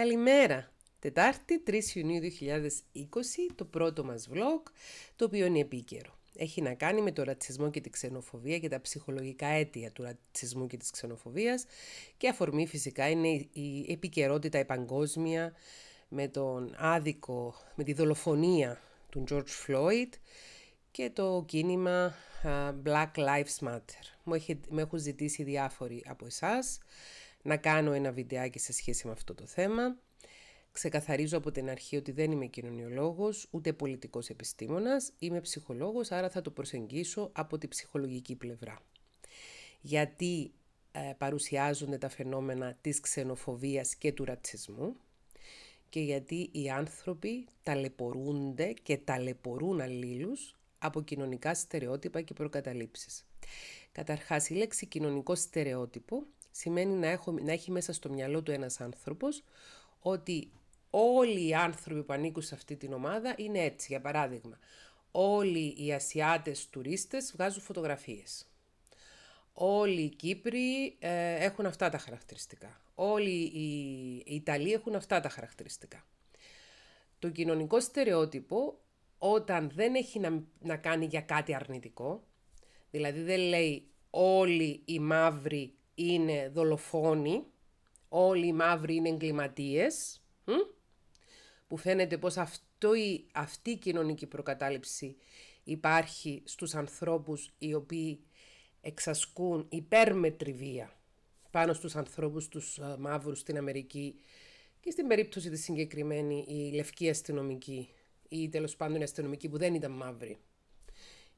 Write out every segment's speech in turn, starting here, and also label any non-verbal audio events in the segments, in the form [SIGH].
Καλημέρα! Τετάρτη, 3 Ιουνίου 2020, το πρώτο μας vlog, το οποίο είναι επίκαιρο. Έχει να κάνει με το ρατσισμό και τη ξενοφοβία και τα ψυχολογικά αίτια του ρατσισμού και της ξενοφοβίας και αφορμή φυσικά είναι η επικαιρότητα η παγκόσμια με τον άδικο, με τη δολοφονία του George Floyd και το κίνημα Black Lives Matter. Μου, έχει, έχουν ζητήσει διάφοροι από εσάς να κάνω ένα βιντεάκι σε σχέση με αυτό το θέμα. Ξεκαθαρίζω από την αρχή ότι δεν είμαι κοινωνιολόγος, ούτε πολιτικός επιστήμονας, είμαι ψυχολόγος, άρα θα το προσεγγίσω από τη ψυχολογική πλευρά. Γιατί ε, παρουσιάζονται τα φαινόμενα της ξενοφοβίας και του ρατσισμού και γιατί οι άνθρωποι ταλαιπωρούνται και ταλαιπωρούν αλλήλους από κοινωνικά στερεότυπα και προκαταλήψεις. Καταρχάς, η λέξη κοινωνικό στερεότυπο Σημαίνει να, έχω, να έχει μέσα στο μυαλό του ένας άνθρωπος ότι όλοι οι άνθρωποι που ανήκουν σε αυτή την ομάδα είναι έτσι. Για παράδειγμα, όλοι οι Ασιάτες τουρίστες βγάζουν φωτογραφίες. Όλοι οι Κύπροι ε, έχουν αυτά τα χαρακτηριστικά. Όλοι οι Ιταλοί έχουν αυτά τα χαρακτηριστικά. Το κοινωνικό στερεότυπο όταν δεν έχει να, να κάνει για κάτι αρνητικό, δηλαδή δεν λέει όλοι οι μαύροι είναι δολοφόνοι, όλοι οι μαύροι είναι εγκληματίες, που φαίνεται πως αυτό αυτή η κοινωνική προκατάληψη υπάρχει στους ανθρώπους οι οποίοι εξασκούν υπέρμετρη βία πάνω στους ανθρώπους τους ε, μαύρους στην Αμερική και στην περίπτωση της συγκεκριμένη η λευκή αστυνομική ή τέλος πάντων οι αστυνομικη που δεν ήταν μαύροι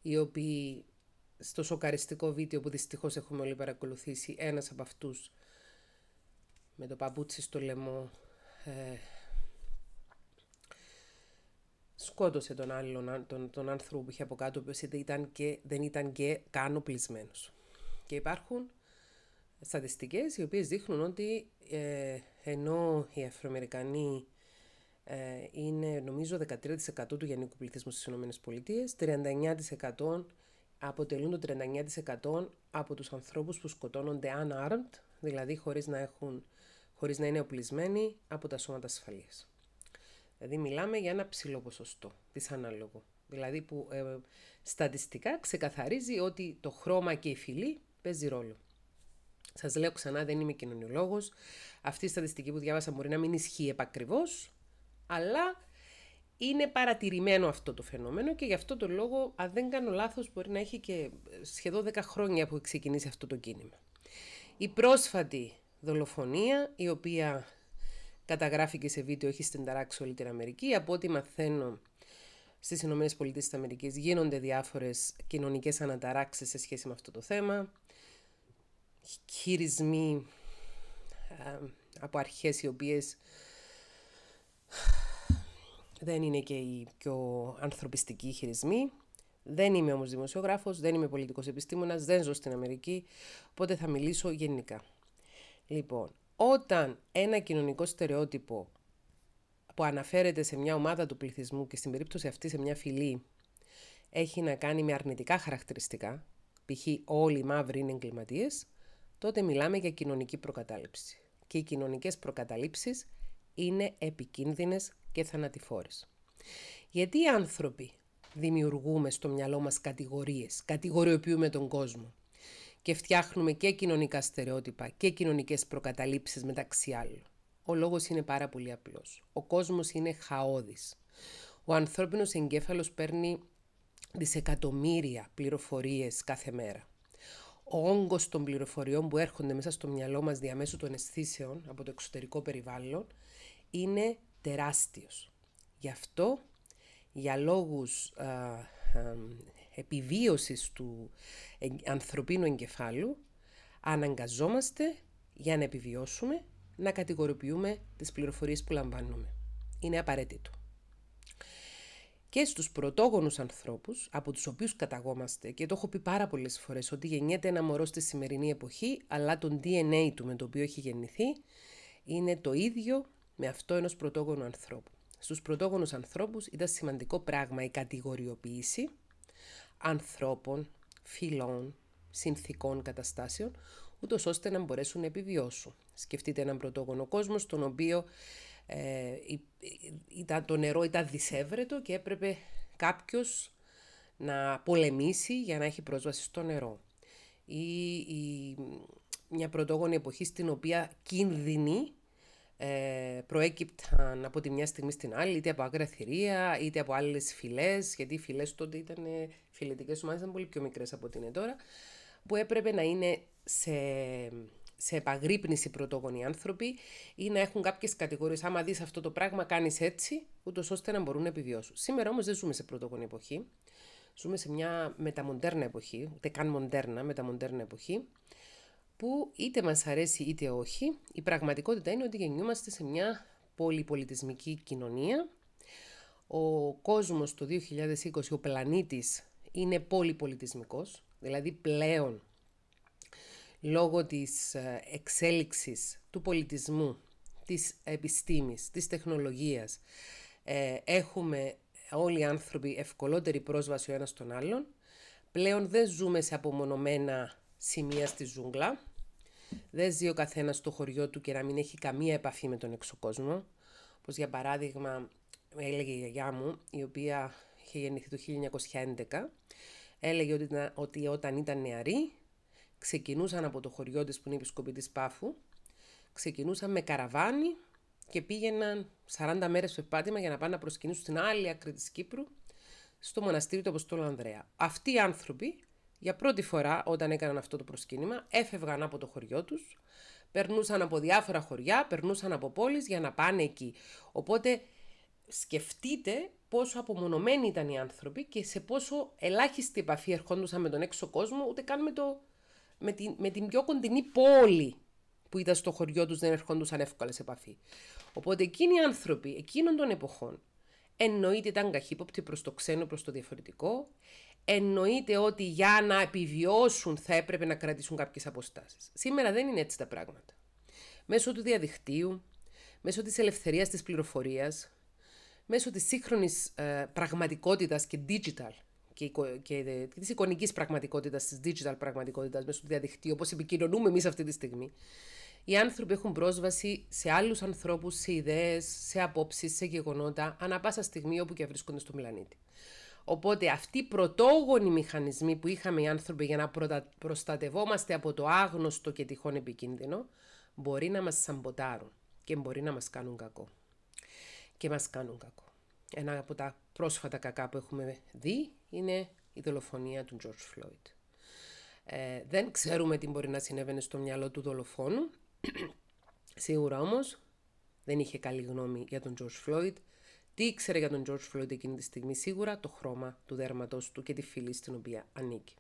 οι οποίοι στο σοκαριστικό βίντεο που δυστυχώς έχουμε όλοι παρακολουθήσει ένας από αυτούς με το παπούτσι στο λαιμό ε, σκότωσε τον άλλον, τον, τον άνθρωπο που είχε από κάτω, ο ήταν και, δεν ήταν και καν οπλισμένος. Και υπάρχουν στατιστικές οι οποίες δείχνουν ότι ε, ενώ οι Αφροαμερικανοί ε, είναι νομίζω 13% του γενικού πληθυσμού στις ΗΠΑ, 39% αποτελούν το 39% από τους ανθρώπους που σκοτώνονται unarmed, δηλαδή χωρίς να, έχουν, χωρίς να είναι οπλισμένοι από τα σώματα ασφαλείας. Δηλαδή μιλάμε για ένα ψηλό ποσοστό, δυσανάλογο. Δηλαδή που ε, στατιστικά ξεκαθαρίζει ότι το χρώμα και η φυλή παίζει ρόλο. Σας λέω ξανά, δεν είμαι κοινωνιολόγος. Αυτή η στατιστική που διάβασα μπορεί να μην ισχύει επακριβώς, αλλά είναι παρατηρημένο αυτό το φαινόμενο και γι' αυτό το λόγο, αν δεν κάνω λάθος, μπορεί να έχει και ε, σχεδόν 10 χρόνια που έχει ξεκινήσει αυτό το κίνημα. Η πρόσφατη δολοφονία, η οποία καταγράφηκε σε βίντεο, έχει στενταράξει όλη την Αμερική. Από ό,τι μαθαίνω στις ΗΠΑ Αμερικής γίνονται διάφορες κοινωνικές αναταράξεις σε σχέση με αυτό το θέμα. Χειρισμοί ε, από αρχές οι οποίες δεν είναι και οι πιο ανθρωπιστικοί χειρισμοί. Δεν είμαι όμως δημοσιογράφος, δεν είμαι πολιτικός επιστήμονας, δεν ζω στην Αμερική, οπότε θα μιλήσω γενικά. Λοιπόν, όταν ένα κοινωνικό στερεότυπο που αναφέρεται σε μια ομάδα του πληθυσμού και στην περίπτωση αυτή σε μια φυλή έχει να κάνει με αρνητικά χαρακτηριστικά, π.χ. όλοι οι μαύροι είναι εγκληματίες, τότε μιλάμε για κοινωνική προκατάληψη. Και οι κοινωνικές προκαταλήψεις είναι επικίνδυνες και θανατηφόρες. Γιατί οι άνθρωποι δημιουργούμε στο μυαλό μας κατηγορίες, κατηγοριοποιούμε τον κόσμο και φτιάχνουμε και κοινωνικά στερεότυπα και κοινωνικές προκαταλήψεις μεταξύ άλλων. Ο λόγος είναι πάρα πολύ απλός. Ο κόσμος είναι χαόδης. Ο ανθρώπινος εγκέφαλος παίρνει δισεκατομμύρια πληροφορίες κάθε μέρα. Ο όγκος των πληροφοριών που έρχονται μέσα στο μυαλό μας διαμέσου των αισθήσεων από το εξωτερικό περιβάλλον είναι τεράστιος. Γι' αυτό, για λόγους α, επιβίωσης του ανθρωπίνου εγκεφάλου, αναγκαζόμαστε για να επιβιώσουμε να κατηγοριοποιούμε τις πληροφορίες που λαμβάνουμε. Είναι απαραίτητο. Και στους πρωτόγονους ανθρώπους, από τους οποίους καταγόμαστε, και το έχω πει πάρα πολλές φορές, ότι γεννιέται ένα μωρό στη σημερινή εποχή, αλλά το DNA του με το οποίο έχει γεννηθεί, είναι το ίδιο με αυτό ενός πρωτόγονου ανθρώπου. Στους πρωτόγονους ανθρώπους ήταν σημαντικό πράγμα η κατηγοριοποίηση ανθρώπων, φυλών, συνθήκων καταστάσεων, ούτως ώστε να μπορέσουν να επιβιώσουν. Σκεφτείτε έναν πρωτόγονο κόσμο, στον οποίο ε, ήταν, το νερό ήταν δυσέβρετο και έπρεπε κάποιος να πολεμήσει για να έχει πρόσβαση στο νερό. Ή, μια πρωτόγονη εποχή στην οποία κινδυνεί, ε, προέκυπταν από τη μια στιγμή στην άλλη, είτε από άγρια θηρία, είτε από άλλες φυλές, γιατί οι φυλές τότε ήταν ε, φιλετικέ ομάδες, ήταν πολύ πιο μικρές από ό,τι είναι τώρα, που έπρεπε να είναι σε, σε επαγρύπνηση πρωτογονοί άνθρωποι ή να έχουν κάποιες κατηγορίες. Άμα δεις αυτό το πράγμα, κάνεις έτσι, ούτως ώστε να μπορούν να επιβιώσουν. Σήμερα όμως δεν ζούμε σε πρωτογονή εποχή. Ζούμε σε μια μεταμοντέρνα εποχή, ούτε καν μοντέρνα, μεταμοντέρνα εποχή που είτε μας αρέσει είτε όχι, η πραγματικότητα είναι ότι γεννιούμαστε σε μια πολυπολιτισμική κοινωνία. Ο κόσμος του 2020, ο πλανήτης, είναι πολυπολιτισμικός, δηλαδή πλέον λόγω της ε, εξέλιξης του πολιτισμού, της επιστήμης, της τεχνολογίας, ε, έχουμε όλοι οι άνθρωποι ευκολότερη πρόσβαση ο ένας στον άλλον. Πλέον δεν ζούμε σε απομονωμένα σημεία στη ζούγκλα, δεν ζει ο καθένας στο χωριό του και να μην έχει καμία επαφή με τον εξωκόσμο. Όπως για παράδειγμα έλεγε η γιαγιά μου, η οποία είχε γεννηθεί το 1911, έλεγε ότι, όταν ήταν νεαρή ξεκινούσαν από το χωριό της που είναι η επισκοπή της Πάφου, ξεκινούσαν με καραβάνι και πήγαιναν 40 μέρες επάτημα για να πάνε να προσκυνήσουν στην άλλη άκρη της Κύπρου, στο μοναστήρι του Αποστόλου Ανδρέα. Αυτοί οι άνθρωποι για πρώτη φορά όταν έκαναν αυτό το προσκύνημα έφευγαν από το χωριό τους, περνούσαν από διάφορα χωριά, περνούσαν από πόλεις για να πάνε εκεί. Οπότε σκεφτείτε πόσο απομονωμένοι ήταν οι άνθρωποι και σε πόσο ελάχιστη επαφή ερχόντουσαν με τον έξω κόσμο, ούτε καν με, το, με, την, με την πιο κοντινή πόλη που ήταν στο χωριό τους δεν ερχόντουσαν εύκολα σε επαφή. Οπότε εκείνοι οι άνθρωποι εκείνων των εποχών εννοείται ήταν καχύποπτοι προς το ξένο, προς το διαφορετικό, εννοείται ότι για να επιβιώσουν θα έπρεπε να κρατήσουν κάποιες αποστάσεις. Σήμερα δεν είναι έτσι τα πράγματα. Μέσω του διαδικτύου, μέσω της ελευθερίας της πληροφορίας, μέσω της σύγχρονης ε, πραγματικότητας και digital και, και, ε, της εικονικής πραγματικότητας, της digital πραγματικότητας μέσω του διαδικτύου, όπως επικοινωνούμε εμείς αυτή τη στιγμή, οι άνθρωποι έχουν πρόσβαση σε άλλους ανθρώπους, σε ιδέες, σε απόψεις, σε γεγονότα, ανά πάσα στιγμή όπου και βρίσκονται στο πλανήτη. Οπότε αυτοί οι πρωτόγονοι μηχανισμοί που είχαμε οι άνθρωποι για να προστατευόμαστε από το άγνωστο και τυχόν επικίνδυνο, μπορεί να μας σαμποτάρουν και μπορεί να μας κάνουν κακό. Και μας κάνουν κακό. Ένα από τα πρόσφατα κακά που έχουμε δει είναι η δολοφονία του George Floyd. Ε, δεν ξέρουμε τι μπορεί να συνέβαινε στο μυαλό του δολοφόνου. [CLEARS THROAT] Σίγουρα όμως δεν είχε καλή γνώμη για τον George Floyd τι ήξερε για τον George Floyd εκείνη τη στιγμή σίγουρα το χρώμα του δέρματος του και τη φυλή στην οποία ανήκει.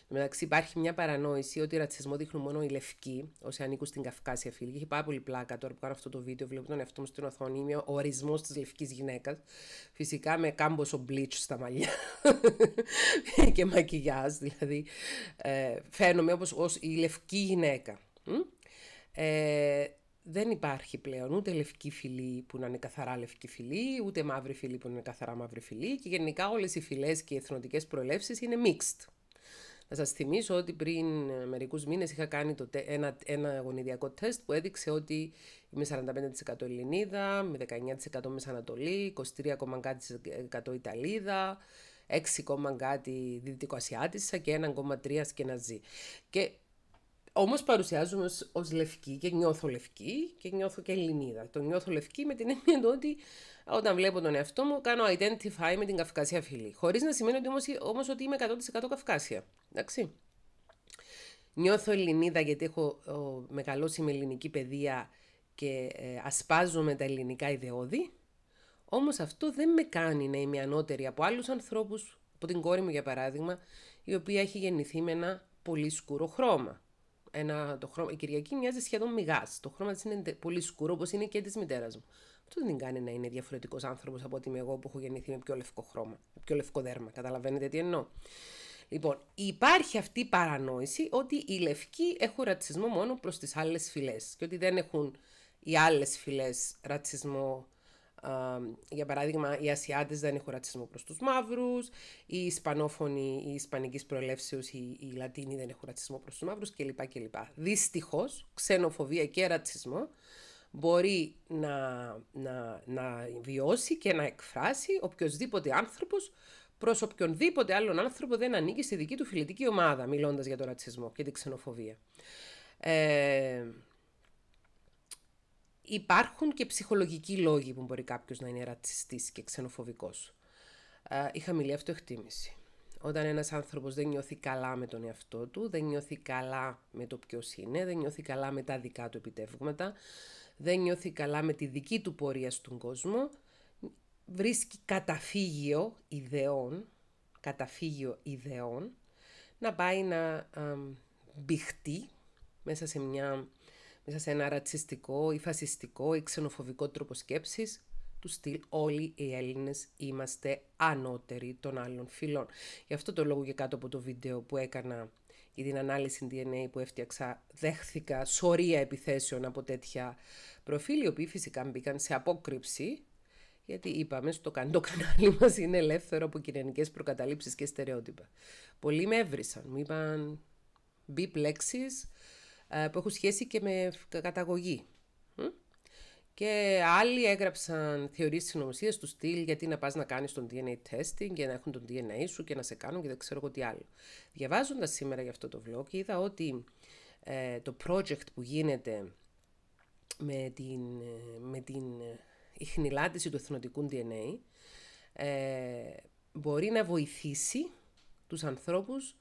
Εν μεταξύ, υπάρχει μια παρανόηση ότι ρατσισμό δείχνουν μόνο οι λευκοί, όσοι ανήκουν στην Καυκάσια φίλη. Και έχει πάρα πολύ πλάκα τώρα που κάνω αυτό το βίντεο. Βλέπω τον εαυτό μου στην οθόνη. Είμαι ο ορισμός της λευκής γυναίκας. Φυσικά με κάμποσο μπλίτσο στα μαλλιά [LAUGHS] και μακιγιά. Δηλαδή, ε, φαίνομαι όπως η λευκή γυναίκα. Ε, δεν υπάρχει πλέον ούτε λευκή φυλή που να είναι καθαρά λευκή φυλή, ούτε μαύρη φυλή που να είναι καθαρά μαύρη φυλή και γενικά όλες οι φυλές και οι εθνοτικές προελεύσεις είναι mixed. Να σας θυμίσω ότι πριν ε, μερικούς μήνες είχα κάνει το, ένα, ένα γονιδιακό τεστ που έδειξε ότι είμαι 45% Ελληνίδα, με 19% Μεσανατολή, Ανατολή, Ιταλίδα, 6,1% κάτι Δυτικοασιάτισσα και 1,3% Σκεναζή. Και όμως παρουσιάζομαι ως λευκή και νιώθω λευκή και νιώθω και ελληνίδα. Το νιώθω λευκή με την έννοια ότι όταν βλέπω τον εαυτό μου κάνω identify με την καυκάσια φυλή. Χωρίς να σημαίνει ότι όμως, ότι είμαι 100% καυκάσια. Εντάξει. Νιώθω ελληνίδα γιατί έχω ο, μεγαλώσει με ελληνική παιδεία και ε, ασπάζομαι τα ελληνικά ιδεώδη. Όμως αυτό δεν με κάνει να είμαι ανώτερη από άλλους ανθρώπους, από την κόρη μου για παράδειγμα, η οποία έχει γεννηθεί με ένα πολύ σκούρο χρώμα ένα, το χρώμα, η Κυριακή μοιάζει σχεδόν μιγάς, Το χρώμα της είναι πολύ σκούρο, όπως είναι και της μητέρας μου. Αυτό δεν την κάνει να είναι διαφορετικός άνθρωπος από ότι είμαι εγώ που έχω γεννηθεί με πιο λευκό χρώμα, με πιο λευκό δέρμα. Καταλαβαίνετε τι εννοώ. Λοιπόν, υπάρχει αυτή η παρανόηση ότι οι λευκοί έχουν ρατσισμό μόνο προς τις άλλες φυλές και ότι δεν έχουν οι άλλες φυλές ρατσισμό για παράδειγμα, οι Ασιάτες δεν έχουν ρατσισμό προς τους μαύρους, οι Ισπανόφωνοι, οι Ισπανικής προελεύσεως, οι, οι Λατίνοι δεν έχουν ρατσισμό προς τους μαύρους κλπ. κλπ. Δυστυχώς, ξενοφοβία και ρατσισμό μπορεί να, να, να βιώσει και να εκφράσει οποιοδήποτε άνθρωπος προς οποιονδήποτε άλλον άνθρωπο δεν ανήκει στη δική του φιλετική ομάδα, μιλώντας για τον ρατσισμό και την ξενοφοβία. Ε, Υπάρχουν και ψυχολογικοί λόγοι που μπορεί κάποιος να είναι ρατσιστής και ξενοφοβικός. Η χαμηλή αυτοεκτίμηση. Όταν ένας άνθρωπος δεν νιώθει καλά με τον εαυτό του, δεν νιώθει καλά με το ποιος είναι, δεν νιώθει καλά με τα δικά του επιτεύγματα, δεν νιώθει καλά με τη δική του πορεία στον κόσμο, βρίσκει καταφύγιο ιδεών, καταφύγιο ιδεών, να πάει να μπηχτεί μέσα σε μια μέσα σε ένα ρατσιστικό ή φασιστικό ή ξενοφοβικό τρόπο σκέψης. του στυλ όλοι οι Έλληνες είμαστε ανώτεροι των άλλων φίλων». Γι' αυτό το λόγο και κάτω από το βίντεο που έκανα ή την ανάλυση DNA που έφτιαξα, δέχθηκα σωρία επιθέσεων από τέτοια προφίλ, οι οποίοι φυσικά μπήκαν σε απόκρυψη, γιατί είπαμε στο καντό κανάλι μας είναι ελεύθερο από κοινωνικές προκαταλήψεις και στερεότυπα. Πολλοί με έβρισαν, μου είπαν μπει πλέξεις. Ε, που έχουν σχέση και με καταγωγή. Και άλλοι έγραψαν θεωρίες συνωμοσίας του στυλ γιατί να πας να κάνεις τον DNA testing και να έχουν τον DNA σου και να σε κάνουν και δεν ξέρω εγώ τι άλλο. Διαβάζοντας σήμερα για αυτό το vlog είδα ότι ε, το project που γίνεται με την, με την ηχνηλάτηση του εθνοτικού DNA ε, μπορεί να βοηθήσει τους ανθρώπους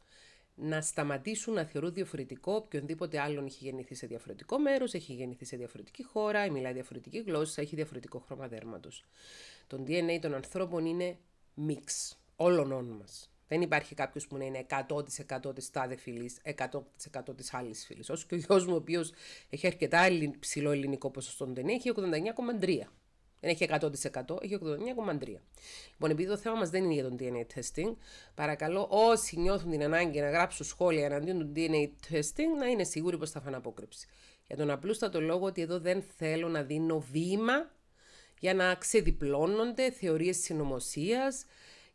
να σταματήσουν να θεωρούν διαφορετικό οποιονδήποτε άλλον έχει γεννηθεί σε διαφορετικό μέρος, έχει γεννηθεί σε διαφορετική χώρα, μιλάει διαφορετική γλώσσα, έχει διαφορετικό χρώμα δέρματος. Το DNA των ανθρώπων είναι μίξ όλων μας. Δεν υπάρχει κάποιος που να είναι 100% της τάδε φυλής, 100% της άλλης φυλής. Όσο και ο γιος μου, ο οποίος έχει αρκετά ψηλό ελληνικό ποσοστό, δεν έχει 89,3. Δεν έχει 100%, έχει 89,3%. Λοιπόν, επειδή το θέμα μας δεν είναι για τον DNA testing, παρακαλώ όσοι νιώθουν την ανάγκη να γράψουν σχόλια εναντίον του DNA testing να είναι σίγουροι πως θα φάνε απόκρυψη. Για τον απλούστατο λόγο ότι εδώ δεν θέλω να δίνω βήμα για να ξεδιπλώνονται θεωρίες συνωμοσίας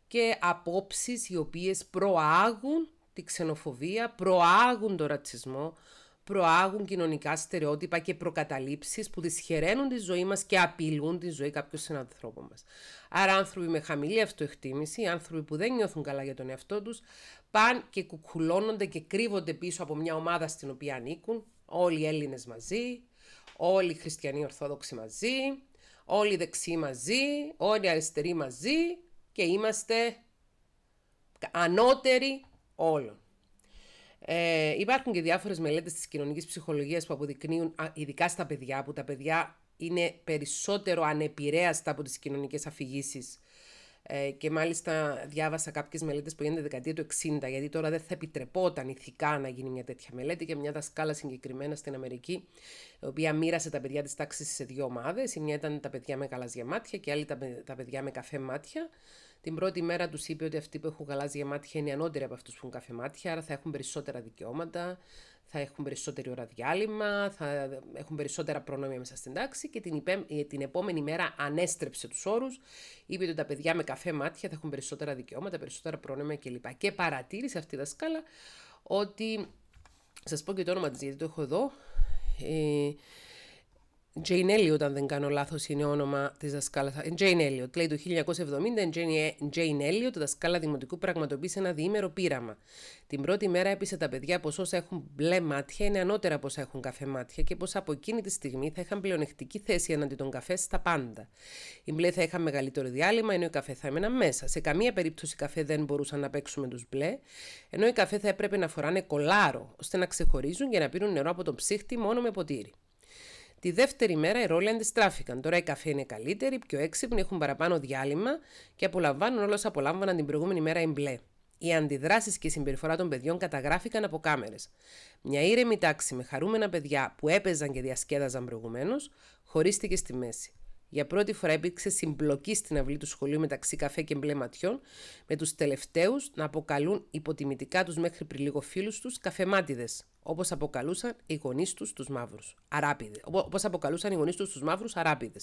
και απόψεις οι οποίες προάγουν τη ξενοφοβία, προάγουν τον ρατσισμό, προάγουν κοινωνικά στερεότυπα και προκαταλήψεις που δυσχεραίνουν τη ζωή μας και απειλούν τη ζωή κάποιου συνανθρώπου μας. Άρα άνθρωποι με χαμηλή αυτοεκτίμηση, άνθρωποι που δεν νιώθουν καλά για τον εαυτό τους, πάνε και κουκουλώνονται και κρύβονται πίσω από μια ομάδα στην οποία ανήκουν, όλοι οι Έλληνες μαζί, όλοι οι χριστιανοί ορθόδοξοι μαζί, όλοι οι δεξιοί μαζί, όλοι οι αριστεροί μαζί και είμαστε ανώτεροι όλων. Ε, υπάρχουν και διάφορες μελέτες της κοινωνικής ψυχολογίας που αποδεικνύουν, ειδικά στα παιδιά, που τα παιδιά είναι περισσότερο ανεπηρέαστα από τις κοινωνικές αφηγήσεις ε, και μάλιστα διάβασα κάποιες μελέτες που γίνονται δεκαετία του 60, γιατί τώρα δεν θα επιτρεπόταν ηθικά να γίνει μια τέτοια μελέτη και μια δασκάλα συγκεκριμένα στην Αμερική, η οποία μοίρασε τα παιδιά της τάξης σε δύο ομάδες. Η μια ήταν τα παιδιά με γαλάζια μάτια και η άλλη τα, τα παιδιά με καφέ μάτια. Την πρώτη μέρα τους είπε ότι αυτοί που έχουν γαλάζια μάτια είναι ανώτεροι από αυτούς που έχουν καφέ μάτια, άρα θα έχουν περισσότερα δικαιώματα, θα έχουν περισσότερη ώρα διάλειμμα, θα έχουν περισσότερα προνόμια μέσα στην τάξη και την, ε, την επόμενη μέρα ανέστρεψε τους όρους, είπε ότι τα παιδιά με καφέ μάτια θα έχουν περισσότερα δικαιώματα, περισσότερα προνόμια κλπ. Και παρατήρησε αυτή η δασκάλα ότι, σας πω και το όνομα της γιατί το έχω εδώ, ε, Jane Elliot, αν δεν κάνω λάθος, είναι όνομα της δασκάλας. Ε, Jane Elliot, λέει το 1970, Jane Elliot, δασκάλα δημοτικού, πραγματοποίησε ένα διήμερο πείραμα. Την πρώτη μέρα έπεισε τα παιδιά πως όσα έχουν μπλε μάτια είναι ανώτερα από όσα έχουν καφέ μάτια και πως από εκείνη τη στιγμή θα είχαν πλεονεκτική θέση εναντί των καφέ στα πάντα. Οι μπλε θα είχαν μεγαλύτερο διάλειμμα, ενώ οι καφέ θα έμεναν μέσα. Σε καμία περίπτωση οι καφέ δεν μπορούσαν να παίξουν με τους μπλε, ενώ οι καφέ θα έπρεπε να φοράνε κολάρο, ώστε να ξεχωρίζουν και να πίνουν νερό από τον ψύχτη μόνο με ποτήρι. Τη δεύτερη μέρα οι ρόλοι αντιστράφηκαν. Τώρα οι καφέ είναι καλύτεροι, πιο έξυπνοι, έχουν παραπάνω διάλειμμα και απολαμβάνουν όλα όσα απολάμβαναν την προηγούμενη μέρα οι μπλε. Οι αντιδράσεις και η συμπεριφορά των παιδιών καταγράφηκαν από κάμερες. Μια ήρεμη τάξη με χαρούμενα παιδιά που έπαιζαν και διασκέδαζαν προηγουμένως, χωρίστηκε στη μέση. Για πρώτη φορά υπήρξε συμπλοκή στην αυλή του σχολείου μεταξύ καφέ και μπλε ματιών, με τους τελευταίους να αποκαλούν υποτιμητικά τους μέχρι πριν λίγο φίλους τους καφεμάτιδες, όπως αποκαλούσαν οι γονείς τους τους μαύρους. Αράπηδε. Όπως αποκαλούσαν οι γονείς τους τους μαύρους αράπιδες.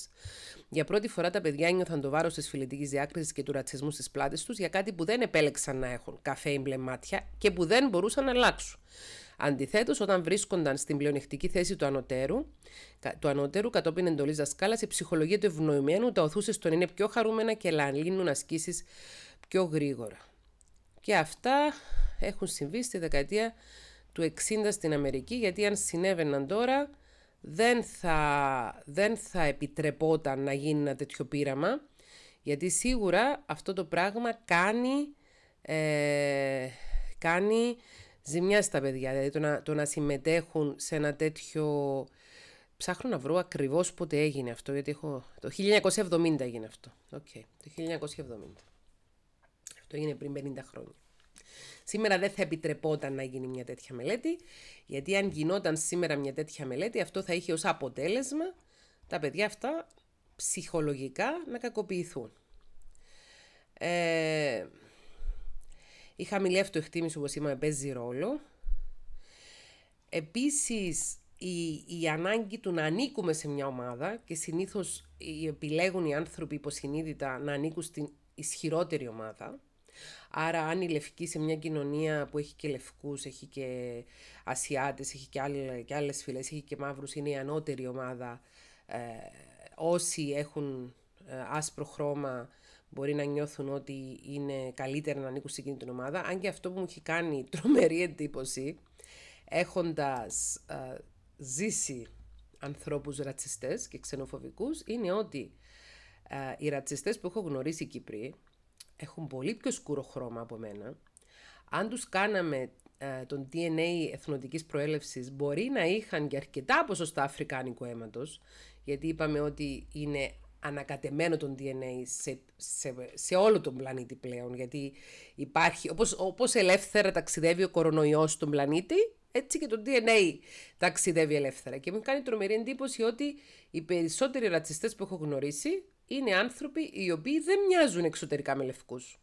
Για πρώτη φορά τα παιδιά νιώθαν το βάρος της φιλετικής διάκρισης και του ρατσισμού στις πλάτες τους για κάτι που δεν επέλεξαν να έχουν, καφέ ή μπλε μάτια, και που δεν μπορούσαν να αλλάξουν. Αντιθέτως, όταν βρίσκονταν στην πλεονεκτική θέση του ανωτέρου, του ανώτερου κατόπιν εντολής δασκάλας, η ψυχολογία του ευνοημένου τα οθούσε στον είναι πιο χαρούμενα και λαλύνουν ασκήσεις πιο γρήγορα. Και αυτά έχουν συμβεί στη δεκαετία του 60 στην Αμερική, γιατί αν συνέβαιναν τώρα, δεν θα, δεν θα επιτρεπόταν να γίνει ένα τέτοιο πείραμα, γιατί σίγουρα αυτό το πράγμα κάνει, ε, κάνει ζημιά στα παιδιά. Δηλαδή το να, το να συμμετέχουν σε ένα τέτοιο. Ψάχνω να βρω ακριβώς πότε έγινε αυτό, γιατί έχω. Το 1970 έγινε αυτό. Okay. Το 1970. Αυτό έγινε πριν 50 χρόνια. Σήμερα δεν θα επιτρεπόταν να γίνει μια τέτοια μελέτη, γιατί αν γινόταν σήμερα μια τέτοια μελέτη, αυτό θα είχε ως αποτέλεσμα τα παιδιά αυτά ψυχολογικά να κακοποιηθούν. Ε, η χαμηλή αυτοεκτίμηση, όπως είπαμε, παίζει ρόλο. Επίσης, η, η ανάγκη του να ανήκουμε σε μια ομάδα και συνήθως επιλέγουν οι άνθρωποι υποσυνείδητα να ανήκουν στην ισχυρότερη ομάδα. Άρα αν η λευκή σε μια κοινωνία που έχει και λευκούς, έχει και ασιάτες, έχει και, και άλλες φυλές, έχει και μαύρους, είναι η ανώτερη ομάδα. Ε, όσοι έχουν ε, άσπρο χρώμα μπορεί να νιώθουν ότι είναι καλύτερα να ανήκουν σε εκείνη την ομάδα. Αν και αυτό που μου έχει κάνει [LAUGHS] τρομερή εντύπωση, έχοντας ε, ζήσει ανθρώπους ρατσιστές και ξενοφοβικούς, είναι ότι ε, οι ρατσιστές που έχω γνωρίσει οι Κύπροι έχουν πολύ πιο σκούρο χρώμα από μένα. Αν τους κάναμε ε, τον DNA εθνοτικής προέλευσης, μπορεί να είχαν και αρκετά ποσοστά αφρικάνικου αίματος, γιατί είπαμε ότι είναι ανακατεμένο τον DNA σε, σε, σε, όλο τον πλανήτη πλέον. Γιατί υπάρχει, όπως, όπως ελεύθερα ταξιδεύει ο κορονοϊός στον πλανήτη, έτσι και το DNA ταξιδεύει ελεύθερα. Και μου κάνει τρομερή εντύπωση ότι οι περισσότεροι ρατσιστές που έχω γνωρίσει είναι άνθρωποι οι οποίοι δεν μοιάζουν εξωτερικά με λευκούς.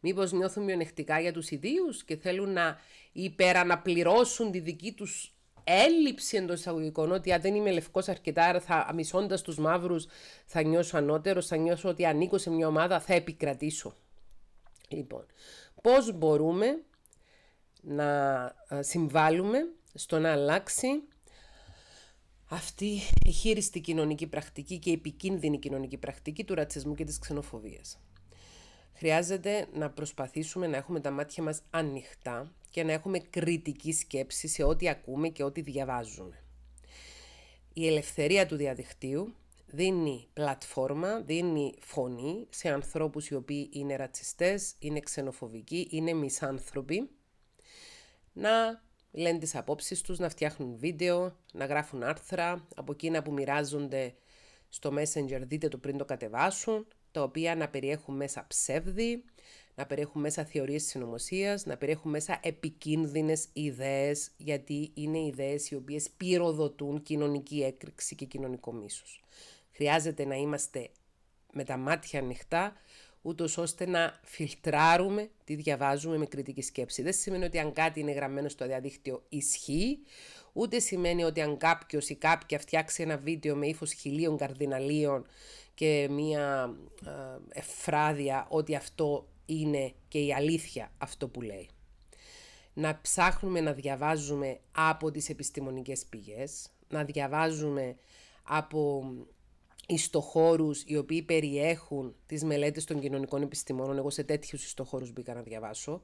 Μήπως νιώθουν μειονεκτικά για τους ιδίους και θέλουν να υπεραναπληρώσουν τη δική τους έλλειψη εντός εισαγωγικών ότι αν δεν είμαι λευκός αρκετά, άρα θα μισώντα τους μαύρους θα νιώσω ανώτερος, θα νιώσω ότι ανήκω σε μια ομάδα, θα επικρατήσω. Λοιπόν, πώς μπορούμε να ε, συμβάλλουμε στο να αλλάξει αυτή η χείριστη κοινωνική πρακτική και η επικίνδυνη κοινωνική πρακτική του ρατσισμού και της ξενοφοβίας χρειάζεται να προσπαθήσουμε να έχουμε τα μάτια μας ανοιχτά και να έχουμε κριτική σκέψη σε ό,τι ακούμε και ό,τι διαβάζουμε. Η ελευθερία του διαδικτύου δίνει πλατφόρμα, δίνει φωνή σε ανθρώπους οι οποίοι είναι ρατσιστές, είναι ξενοφοβικοί, είναι μισάνθρωποι, να λένε τις απόψεις τους, να φτιάχνουν βίντεο, να γράφουν άρθρα, από εκείνα που μοιράζονται στο Messenger δείτε το πριν το κατεβάσουν, τα οποία να περιέχουν μέσα ψεύδι, να περιέχουν μέσα θεωρίες συνωμοσίας, να περιέχουν μέσα επικίνδυνες ιδέες, γιατί είναι ιδέες οι οποίες πυροδοτούν κοινωνική έκρηξη και κοινωνικό μίσος. Χρειάζεται να είμαστε με τα μάτια ανοιχτά, ούτως ώστε να φιλτράρουμε τι διαβάζουμε με κριτική σκέψη. Δεν σημαίνει ότι αν κάτι είναι γραμμένο στο διαδίκτυο ισχύει, ούτε σημαίνει ότι αν κάποιος ή κάποια φτιάξει ένα βίντεο με ύφος χιλίων καρδιναλίων και μία ε, εφράδια ότι αυτό είναι και η αλήθεια αυτό που λέει. Να ψάχνουμε να διαβάζουμε από τις επιστημονικές πηγές, να διαβάζουμε από ιστοχώρους οι οποίοι περιέχουν τις μελέτες των κοινωνικών επιστημόνων. Εγώ σε τέτοιους ιστοχώρους μπήκα να διαβάσω.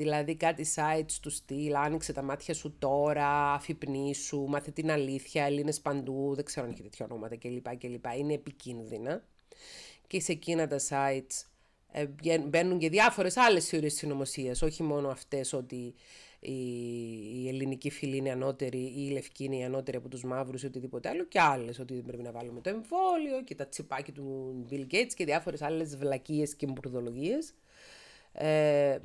Δηλαδή κάτι sites του στυλ, άνοιξε τα μάτια σου τώρα, αφυπνήσου, μάθε την αλήθεια, Ελλήνες παντού, δεν ξέρω αν έχει τέτοια ονόματα κλπ. κλπ. Είναι επικίνδυνα. Και σε εκείνα τα sites ε, μπαίνουν και διάφορες άλλες θεωρίες συνωμοσίας, όχι μόνο αυτές ότι η, ελληνική φυλή είναι ανώτερη ή η λευκή είναι η ανώτερη από τους μαύρους ή οτιδήποτε άλλο και άλλες, ότι δεν πρέπει να βάλουμε το εμβόλιο και τα τσιπάκι του Bill Gates και διάφορες άλλες βλακίες και μπουρδολογίες. Ε,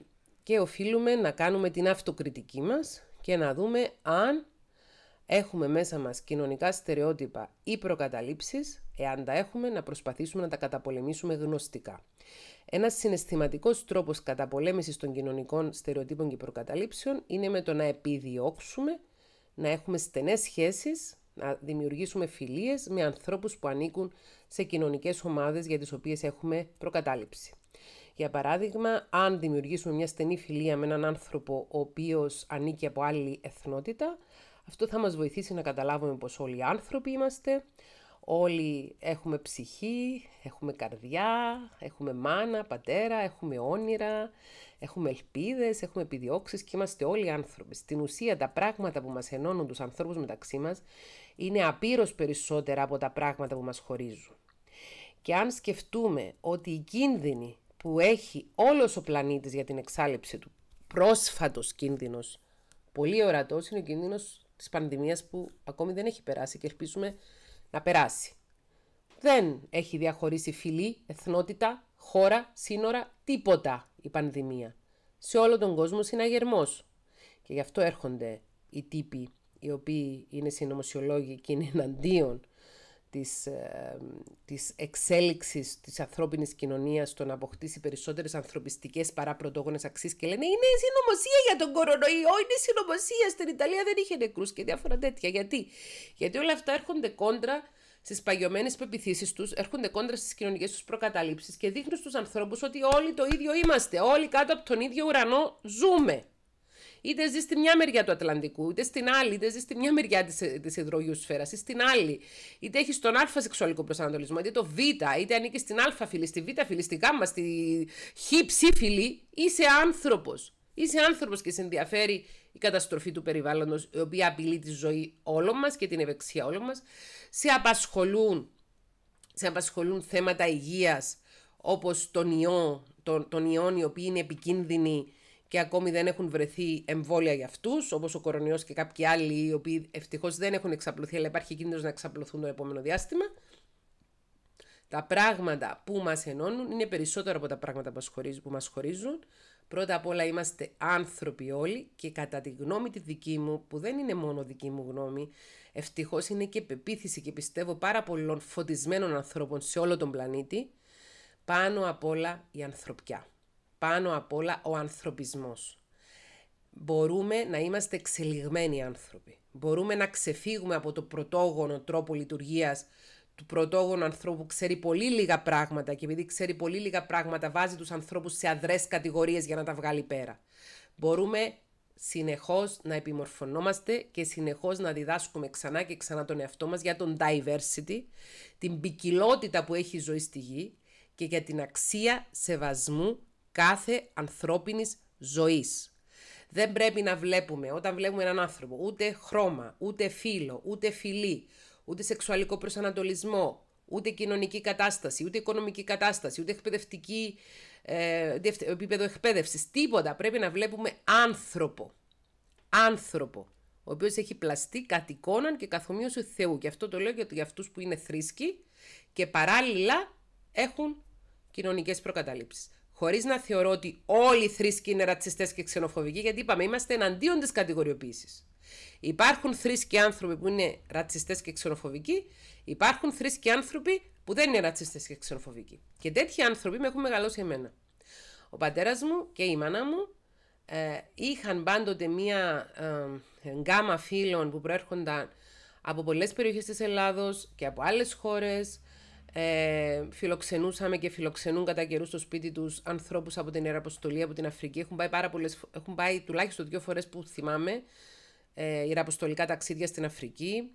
και οφείλουμε να κάνουμε την αυτοκριτική μας και να δούμε αν έχουμε μέσα μας κοινωνικά στερεότυπα ή προκαταλήψεις, εάν τα έχουμε να προσπαθήσουμε να τα καταπολεμήσουμε γνωστικά. Ένας συναισθηματικός τρόπος καταπολέμησης των κοινωνικών στερεοτύπων και προκαταλήψεων είναι με το να επιδιώξουμε να έχουμε στενές σχέσεις, να δημιουργήσουμε φιλίες με ανθρώπους που ανήκουν σε κοινωνικές ομάδες για τις οποίες έχουμε προκατάληψη. Για παράδειγμα, αν δημιουργήσουμε μια στενή φιλία με έναν άνθρωπο ο οποίος ανήκει από άλλη εθνότητα, αυτό θα μας βοηθήσει να καταλάβουμε πως όλοι οι άνθρωποι είμαστε, όλοι έχουμε ψυχή, έχουμε καρδιά, έχουμε μάνα, πατέρα, έχουμε όνειρα, έχουμε ελπίδες, έχουμε επιδιώξεις και είμαστε όλοι άνθρωποι. Στην ουσία τα πράγματα που μας ενώνουν τους ανθρώπους μεταξύ μας είναι απείρως περισσότερα από τα πράγματα που μας χωρίζουν. Και αν σκεφτούμε ότι οι κίνδυνοι που έχει όλος ο πλανήτης για την εξάλληψη του πρόσφατος κίνδυνος, πολύ ορατός, είναι ο κίνδυνος της πανδημίας που ακόμη δεν έχει περάσει και ελπίζουμε να περάσει. Δεν έχει διαχωρίσει φυλή, εθνότητα, χώρα, σύνορα, τίποτα η πανδημία. Σε όλο τον κόσμο συναγερμός. Και γι' αυτό έρχονται οι τύποι οι οποίοι είναι συνωμοσιολόγοι και είναι εναντίον της, ε, της εξέλιξης της ανθρώπινης κοινωνίας στο να αποκτήσει περισσότερες ανθρωπιστικές παρά πρωτόγονες αξίες και λένε είναι συνωμοσία για τον κορονοϊό, είναι συνωμοσία, στην Ιταλία δεν είχε νεκρούς και διάφορα τέτοια. Γιατί, Γιατί όλα αυτά έρχονται κόντρα στις παγιωμένες πεπιθήσεις τους, έρχονται κόντρα στις κοινωνικές τους προκαταλήψεις και δείχνουν στους ανθρώπους ότι όλοι το ίδιο είμαστε. Όλοι κάτω από τον ίδιο ουρανό ζούμε είτε ζεις στη μια μεριά του Ατλαντικού, είτε στην άλλη, είτε ζεις στη μια μεριά της υδρογείου σφαίρας ή στην άλλη, είτε έχεις τον Α σεξουαλικό προσανατολισμό, είτε το Β, είτε ανήκεις στην Α φυλή, στη Β φυλή, στη Γ, στη Χ ψήφιλη, είσαι άνθρωπος. Είσαι άνθρωπος και σε ενδιαφέρει η καταστροφή του περιβάλλοντος, η οποία απειλεί τη ζωή όλων μας και την ευεξία όλων μας. Σε απασχολούν, σε απασχολούν θέματα υγείας, όπως τον ιό, τον, τον ιόν οι οποίοι είναι επικίνδυνοι και ακόμη δεν έχουν βρεθεί εμβόλια για αυτούς, όπως ο κορονοϊός και κάποιοι άλλοι, οι οποίοι ευτυχώς δεν έχουν εξαπλωθεί, αλλά υπάρχει κίνδυνος να εξαπλωθούν το επόμενο διάστημα. Τα πράγματα που μας ενώνουν είναι περισσότερο από τα πράγματα που μας χωρίζουν. Πρώτα απ' όλα είμαστε άνθρωποι όλοι και κατά τη γνώμη τη δική μου, που δεν είναι μόνο δική μου γνώμη, ευτυχώς είναι και πεποίθηση και πιστεύω πάρα πολλών φωτισμένων ανθρώπων σε όλο τον πλανήτη, πάνω απ' όλα η ανθρωπιά πάνω απ' όλα ο ανθρωπισμός. Μπορούμε να είμαστε εξελιγμένοι άνθρωποι. Μπορούμε να ξεφύγουμε από το πρωτόγωνο τρόπο λειτουργίας του πρωτόγονου ανθρώπου που ξέρει πολύ λίγα πράγματα και επειδή ξέρει πολύ λίγα πράγματα βάζει τους ανθρώπους σε αδρές κατηγορίες για να τα βγάλει πέρα. Μπορούμε συνεχώς να επιμορφωνόμαστε και συνεχώς να διδάσκουμε ξανά και ξανά τον εαυτό μας για τον diversity, την ποικιλότητα που έχει η ζωή στη γη και για την αξία σεβασμού κάθε ανθρώπινης ζωής. Δεν πρέπει να βλέπουμε, όταν βλέπουμε έναν άνθρωπο, ούτε χρώμα, ούτε φίλο, ούτε φιλή, ούτε σεξουαλικό προσανατολισμό, ούτε κοινωνική κατάσταση, ούτε οικονομική κατάσταση, ούτε εκπαιδευτική ε, επίπεδο εκπαίδευσης. Τίποτα. Πρέπει να βλέπουμε άνθρωπο. Άνθρωπο. Ο οποίος έχει πλαστεί κατ' εικόναν και καθ' Θεού. Και αυτό το λέω για, για αυτούς που είναι θρήσκοι και παράλληλα έχουν κοινωνικές προκαταλήψεις χωρίς να θεωρώ ότι όλοι οι θρήσκοι είναι ρατσιστές και ξενοφοβικοί, γιατί είπαμε είμαστε εναντίον της κατηγοριοποίησης. Υπάρχουν θρήσκοι άνθρωποι που είναι ρατσιστές και ξενοφοβικοί, υπάρχουν θρήσκοι άνθρωποι που δεν είναι ρατσιστές και ξενοφοβικοί. Και τέτοιοι άνθρωποι με έχουν μεγαλώσει εμένα. Ο πατέρας μου και η μάνα μου ε, είχαν πάντοτε μία ε, γκάμα φίλων που προέρχονταν από πολλές περιοχές της Ελλάδος και από άλλες χώρες, ε, φιλοξενούσαμε και φιλοξενούν κατά καιρούς στο σπίτι τους ανθρώπους από την Ιεραποστολή, από την Αφρική. Έχουν πάει, πάρα πολλές, έχουν πάει τουλάχιστον δύο φορές που θυμάμαι ε, Ιεραποστολικά ταξίδια στην Αφρική.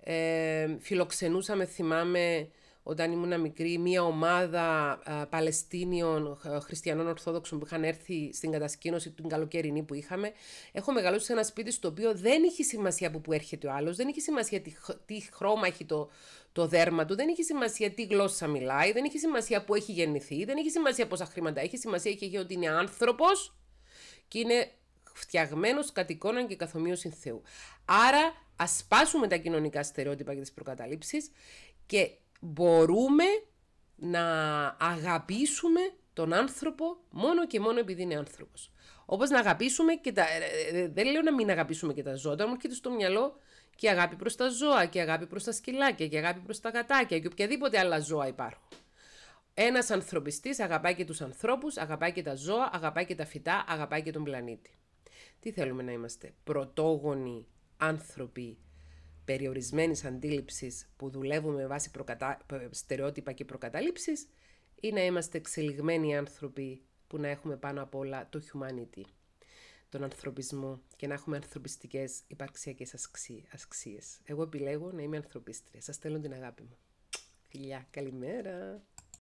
Ε, φιλοξενούσαμε, θυμάμαι, όταν ήμουν μικρή μια ομάδα Παλαιστίνιων χριστιανών Ορθόδοξων που είχαν έρθει στην κατασκήνωση την καλοκαιρινή που είχαμε. Έχω μεγαλώσει σε ένα σπίτι στο οποίο δεν είχε σημασία από που έρχεται ο άλλος, δεν είχε σημασία τι, χρώμα έχει το, το δέρμα του, δεν είχε σημασία τι γλώσσα μιλάει, δεν είχε σημασία που έχει γεννηθεί, δεν είχε σημασία πόσα χρήματα έχει, σημασία έχει ότι είναι άνθρωπος και είναι φτιαγμένος, κατ' και καθομοίωση Θεού. Άρα, ας σπάσουμε τα κοινωνικά στερεότυπα και τις προκαταλήψεις και μπορούμε να αγαπήσουμε τον άνθρωπο μόνο και μόνο επειδή είναι άνθρωπος. Όπως να αγαπήσουμε και τα... Ε, ε, ε, δεν λέω να μην αγαπήσουμε και τα ζώα, τώρα μου έρχεται στο μυαλό και αγάπη προς τα ζώα και αγάπη προς τα σκυλάκια και αγάπη προς τα γατάκια και οποιαδήποτε άλλα ζώα υπάρχουν. Ένας ανθρωπιστής αγαπάει και τους ανθρώπους, αγαπάει και τα ζώα, αγαπάει και τα φυτά, αγαπάει και τον πλανήτη. Τι θέλουμε να είμαστε, πρωτόγονοι άνθρωποι περιορισμένης αντίληψης που δουλεύουμε με βάση προκατα... στερεότυπα και προκαταλήψεις ή να είμαστε εξελιγμένοι άνθρωποι που να έχουμε πάνω απ' όλα το humanity, τον ανθρωπισμό και να έχουμε ανθρωπιστικές υπαρξιακές αξίε. Εγώ επιλέγω να είμαι ανθρωπίστρια. Σας στέλνω την αγάπη μου. Φιλιά, καλημέρα!